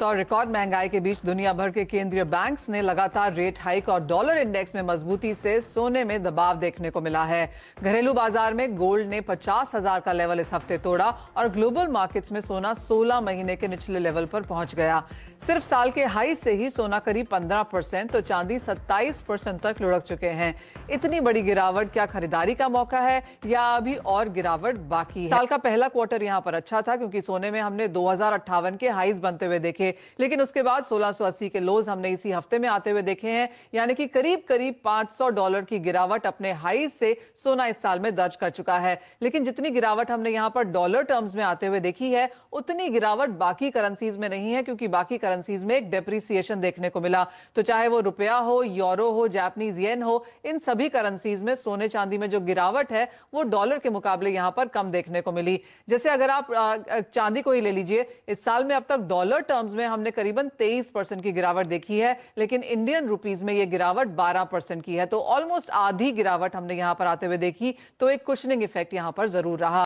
तो और रिकॉर्ड महंगाई के बीच दुनिया भर के केंद्रीय बैंक्स ने लगातार रेट हाइक और डॉलर इंडेक्स में मजबूती से सोने में दबाव देखने को मिला है घरेलू बाजार में गोल्ड ने पचास हजार का लेवल इस हफ्ते तोड़ा और ग्लोबल मार्केट्स में सोना 16 महीने के निचले लेवल पर पहुंच गया सिर्फ साल के हाई से ही सोना करीब पंद्रह परसेंट तो चांदी सत्ताईस परसेंट तक लुढ़क चुके हैं इतनी बड़ी गिरावट क्या खरीदारी का मौका है या अभी और गिरावट बाकी है साल का पहला क्वार्टर यहाँ पर अच्छा था क्योंकि सोने में हमने दो के हाइज बनते हुए देखे थे लेकिन उसके बाद 1680 के लोज हमने इसी हफ्ते में आते हुए देखे हैं यानी कि करीब करीब 500 डॉलर की गिरावट अपने हाई से सोना इस साल में दर्ज कर चुका है लेकिन जितनी गिरावट हमने यहाँ पर डॉलर टर्म्स में आते हुए देखी है उतनी गिरावट बाकी करेंसीज में नहीं है क्योंकि बाकी करेंसीज में एक डेप्रिसिएशन देखने को मिला तो चाहे वो रुपया हो यूरो हो जापनीज येन हो इन सभी करेंसीज में सोने चांदी में जो गिरावट है वो डॉलर के मुकाबले यहाँ पर कम देखने को मिली जैसे अगर आप चांदी को ही ले लीजिए इस साल में अब तक डॉलर टर्म्स में हमने करीबन 23 परसेंट की गिरावट देखी है लेकिन इंडियन रुपीज में ये गिरावट 12 परसेंट की है तो ऑलमोस्ट आधी गिरावट हमने यहाँ पर आते हुए देखी तो एक कुशनिंग इफेक्ट यहाँ पर जरूर रहा